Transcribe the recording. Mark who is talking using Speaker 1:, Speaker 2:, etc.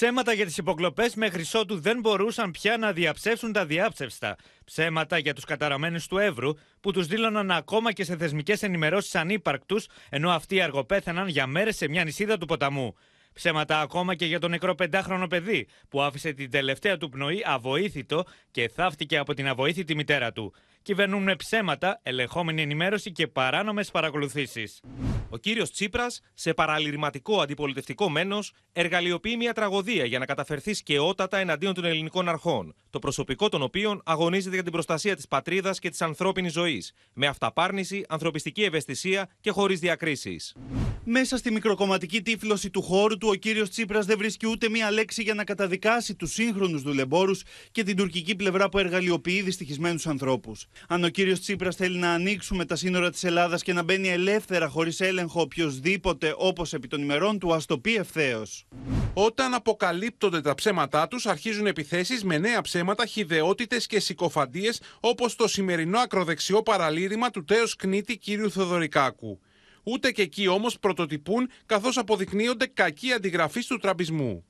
Speaker 1: Ψέματα για τις υποκλοπές μέχρι ότου δεν μπορούσαν πια να διαψεύσουν τα διάψευστα. Ψέματα για τους καταραμένους του Εύρου που τους δήλωναν ακόμα και σε θεσμικές ενημερώσεις ανύπαρκτους, ενώ αυτοί αργοπέθαναν για μέρες σε μια νησίδα του ποταμού. Ψέματα ακόμα και για το νεκρό πεντάχρονο παιδί που άφησε την τελευταία του πνοή αβοήθητο και θαύτηκε από την αβοήθητη μητέρα του. Κυβερνούν με ψέματα, ελεγχόμενη ενημέρωση και παράνομες παρακολουθήσεις. Ο κύριος Τσίπρας, σε παραλυρηματικό αντιπολιτευτικό μένος, εργαλειοποιεί
Speaker 2: μια τραγωδία για να καταφερθεί σκαιότατα εναντίον των ελληνικών αρχών, το προσωπικό των οποίων αγωνίζεται για την προστασία της πατρίδας και της ανθρώπινης ζωής, με αυταπάρνηση, ανθρωπιστική ευαισθησία και
Speaker 3: χωρίς διακρίσεις. Μέσα στη μικροκομματική τύφλωση του χώρου του, ο κύριος Τσίπρας δεν βρίσκει ούτε μία λέξη για να καταδικάσει τους σύγχρονους δουλεμπόρους και την τουρκική πλευρά που εργαλειοποιεί δυστυχισμένους ανθρώπους. Αν ο κύριος Τσίπρας θέλει να ανοίξουμε τα σύνορα της Ελλάδας και να μπαίνει ελεύθερα
Speaker 4: χωρίς έλεγχο οποιοδήποτε όπως επί των ημερών του, ας το πει ευθέως. Όταν αποκαλύπτονται τα ψέματά τους, αρχίζουν επιθέσεις με νέα ψέματα, χιδεότητες και συκοφαντίες, όπως το σημερινό ακροδεξιό παραλήρημα του τέος κνήτη κύριου Θοδωρικάκου. Ούτε και εκεί όμως πρωτοτυπούν, καθώς αποδεικνύονται κακοί αντιγραφείς του τραμπισμού.